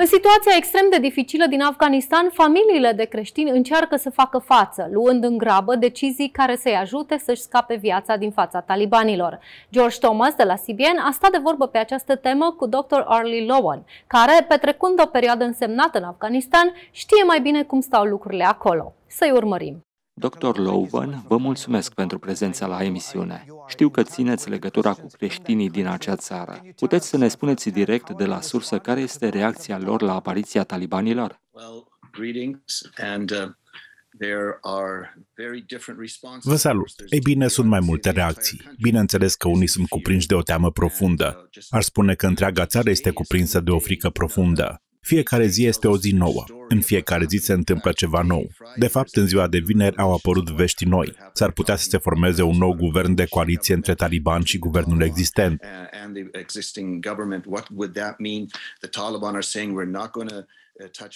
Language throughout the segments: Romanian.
În situația extrem de dificilă din Afganistan, familiile de creștini încearcă să facă față, luând în grabă decizii care să-i ajute să-și scape viața din fața talibanilor. George Thomas de la CBN a stat de vorbă pe această temă cu Dr. Arlie Lowen, care, petrecând o perioadă însemnată în Afganistan, știe mai bine cum stau lucrurile acolo. Să-i urmărim! Dr. Lowen, vă mulțumesc pentru prezența la emisiune. Știu că țineți legătura cu creștinii din acea țară. Puteți să ne spuneți direct de la sursă care este reacția lor la apariția talibanilor? Uh, vă salut! Ei bine, sunt mai multe reacții. Bineînțeles că unii sunt cuprinși de o teamă profundă. Ar spune că întreaga țară este cuprinsă de o frică profundă. Fiecare zi este o zi nouă. În fiecare zi se întâmplă ceva nou. De fapt, în ziua de vineri au apărut vești noi. S-ar putea să se formeze un nou guvern de coaliție între Taliban și guvernul existent. Uh,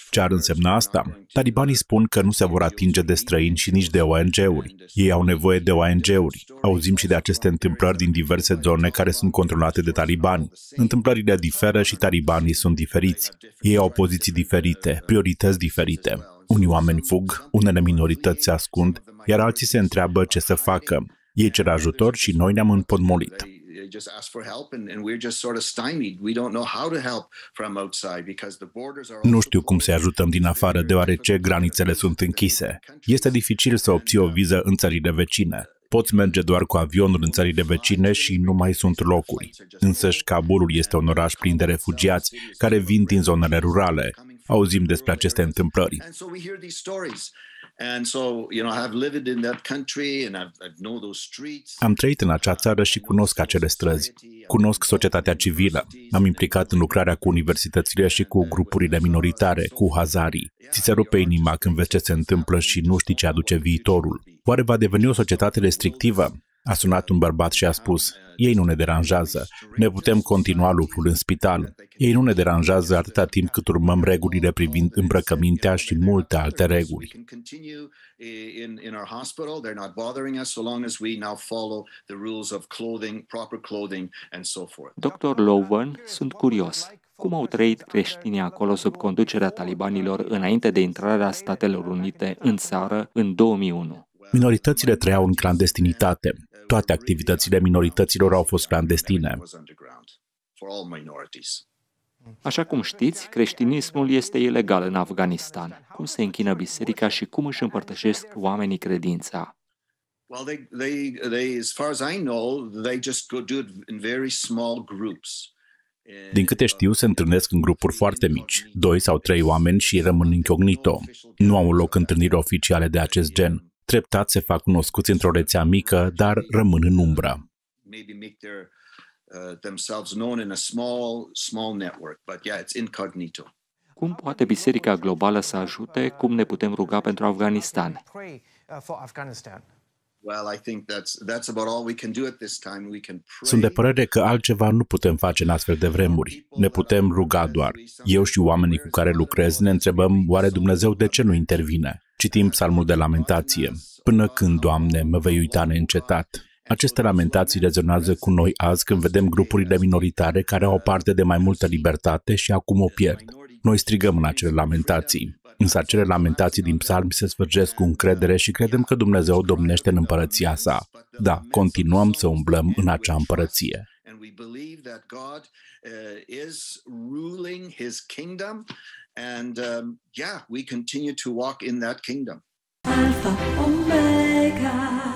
Ce ar însemna asta? Talibanii spun că nu se vor atinge de străini și nici de ONG-uri. Ei au nevoie de ONG-uri. Auzim și de aceste întâmplări din diverse zone care sunt controlate de talibani. Întâmplările diferă și talibanii sunt diferiți. Ei au poziții diferite, priorități realități diferite. Unii oameni fug, unele minorități se ascund, iar alții se întreabă ce să facă. Ei cer ajutor și noi ne-am împotmolit. Nu știu cum să ajutăm din afară, deoarece granițele sunt închise. Este dificil să obții o viză în țările vecine. Poți merge doar cu avionul în țările vecine și nu mai sunt locuri. Însă Kabulul este un oraș plin de refugiați care vin din zonele rurale auzim despre aceste întâmplări. Am trăit în acea țară și cunosc acele străzi. Cunosc societatea civilă. Am implicat în lucrarea cu universitățile și cu grupurile minoritare, cu hazarii. Ți se rupe inima când vezi ce se întâmplă și nu știi ce aduce viitorul. Oare va deveni o societate restrictivă? A sunat un bărbat și a spus, ei nu ne deranjează. Ne putem continua lucrul în spital. Ei nu ne deranjează atâta timp cât urmăm regulile privind îmbrăcămintea și multe alte reguli. Dr. Lowen, sunt curios. Cum au trăit creștinii acolo sub conducerea talibanilor înainte de intrarea Statelor Unite în țară în 2001? Minoritățile trăiau în clandestinitate. Toate activitățile minorităților au fost clandestine. Așa cum știți, creștinismul este ilegal în Afganistan. Cum se închină biserica și cum își împărtășesc oamenii credința? Din câte știu, se întâlnesc în grupuri foarte mici, doi sau trei oameni și rămân incognito. Nu au loc întâlniri oficiale de acest gen. Treptat se fac cunoscuți într-o rețea mică, dar rămân în umbra. Uh, Cum poate Biserica Globală să ajute? Cum ne putem ruga pentru Afganistan? Uh, Sunt de părere că altceva nu putem face în astfel de vremuri. Ne putem ruga doar. Eu și oamenii cu care lucrez ne întrebăm oare Dumnezeu de ce nu intervine? Citim psalmul de lamentație. Până când, Doamne, mă vei uita neîncetat? Aceste lamentații rezonează cu noi azi când vedem grupurile minoritare care au o parte de mai multă libertate și acum o pierd. Noi strigăm în acele lamentații. Însă acele lamentații din psalmi se sfârșesc cu încredere și credem că Dumnezeu domnește în împărăția sa. Da, continuăm să umblăm în acea împărăție. And we believe that God uh, is ruling his kingdom And um, yeah, we continue to walk in that kingdom. Alpha, Omega.